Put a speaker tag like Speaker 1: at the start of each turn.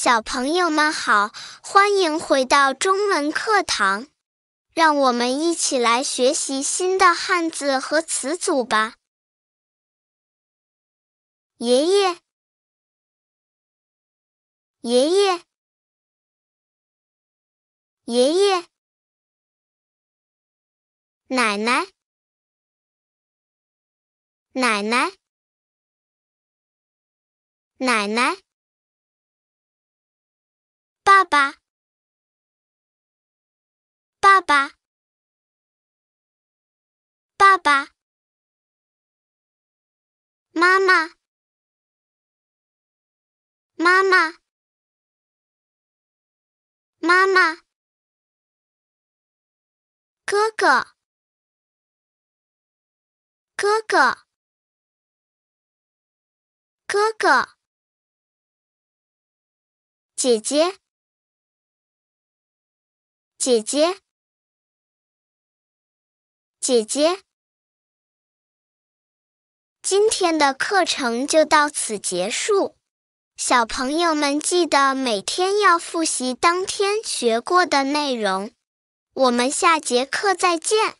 Speaker 1: 小朋友们好，欢迎回到中文课堂，让我们一起来学习新的汉字和词组吧。爷爷，
Speaker 2: 爷爷，爷爷，奶奶，奶奶，奶奶。爸爸，爸爸，爸爸，妈妈，妈妈，妈妈，哥哥，哥哥，哥哥，姐姐。姐姐，姐姐，
Speaker 1: 今天的课程就到此结束。小朋友们记得每天要复习当天学过的内容。我们下节课再见。